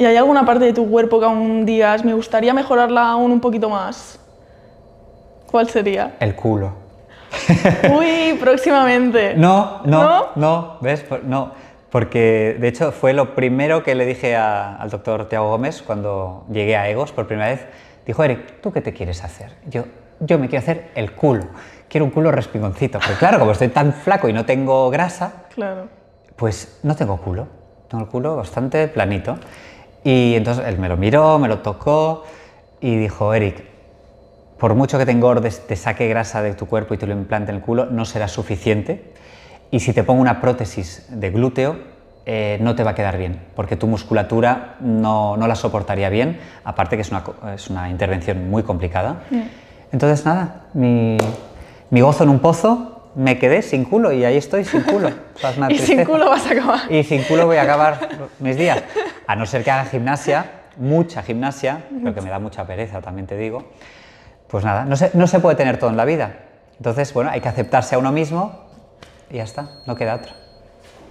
¿Y hay alguna parte de tu cuerpo que aún día me gustaría mejorarla aún un poquito más? ¿Cuál sería? El culo. Uy, próximamente. No, no, no, ¿ves? No, porque de hecho fue lo primero que le dije al doctor Tiago Gómez cuando llegué a Egos por primera vez. Dijo, Eric, ¿tú qué te quieres hacer? Yo, yo me quiero hacer el culo. Quiero un culo respingoncito. Porque claro, como estoy tan flaco y no tengo grasa, claro. pues no tengo culo. Tengo el culo bastante planito. Y entonces él me lo miró, me lo tocó y dijo, Eric, por mucho que te engordes, te saque grasa de tu cuerpo y te lo implante en el culo, no será suficiente. Y si te pongo una prótesis de glúteo, eh, no te va a quedar bien, porque tu musculatura no, no la soportaría bien, aparte que es una, es una intervención muy complicada. Mm. Entonces, nada, mi, mi, gozo en un pozo, me quedé sin culo y ahí estoy sin culo. y sin culo vas a acabar. Y sin culo voy a acabar mis días. A no ser que haga gimnasia, mucha gimnasia, lo que me da mucha pereza, también te digo. Pues nada, no se, no se puede tener todo en la vida. Entonces, bueno, hay que aceptarse a uno mismo y ya está, no queda otro.